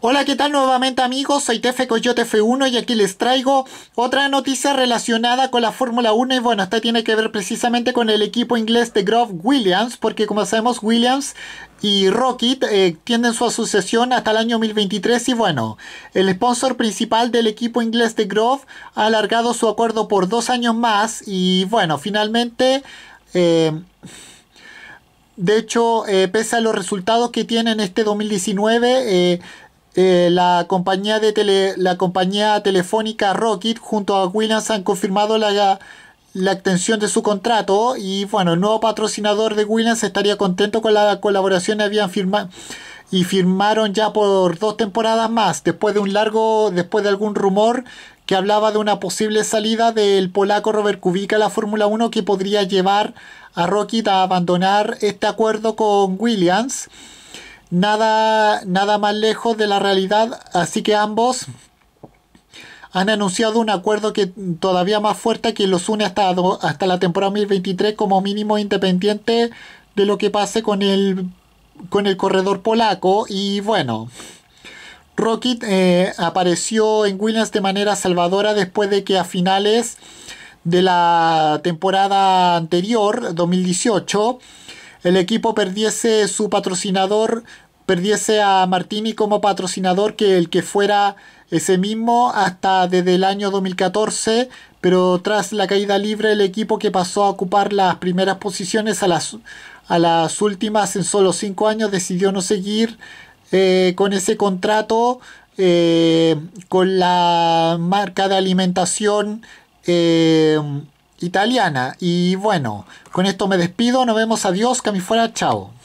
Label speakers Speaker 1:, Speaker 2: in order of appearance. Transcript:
Speaker 1: Hola, ¿qué tal nuevamente amigos? Soy Tefe Coyote F1 y aquí les traigo otra noticia relacionada con la Fórmula 1 y bueno, esta tiene que ver precisamente con el equipo inglés de Grove Williams porque como sabemos Williams y Rocket eh, tienen su asociación hasta el año 2023 y bueno, el sponsor principal del equipo inglés de Grove ha alargado su acuerdo por dos años más y bueno, finalmente... Eh, de hecho, eh, pese a los resultados que tienen este 2019, eh, la, compañía de la compañía telefónica Rocket junto a Williams han confirmado la, extensión de su contrato y bueno, el nuevo patrocinador de Williams estaría contento con la colaboración habían firmado y firmaron ya por dos temporadas más después de un largo después de algún rumor que hablaba de una posible salida del polaco Robert Kubica a la Fórmula 1 que podría llevar a Rocket a abandonar este acuerdo con Williams nada, nada más lejos de la realidad, así que ambos han anunciado un acuerdo que todavía más fuerte que los une hasta, hasta la temporada 2023 como mínimo independiente de lo que pase con el, con el corredor polaco y bueno. Rocket eh, apareció en Williams de manera salvadora después de que a finales de la temporada anterior, 2018, el equipo perdiese su patrocinador, perdiese a Martini como patrocinador, que el que fuera ese mismo hasta desde el año 2014, pero tras la caída libre el equipo que pasó a ocupar las primeras posiciones a las, a las últimas en solo cinco años decidió no seguir eh, con ese contrato eh, con la marca de alimentación eh, italiana. Y bueno, con esto me despido, nos vemos, adiós, que fuera, chao.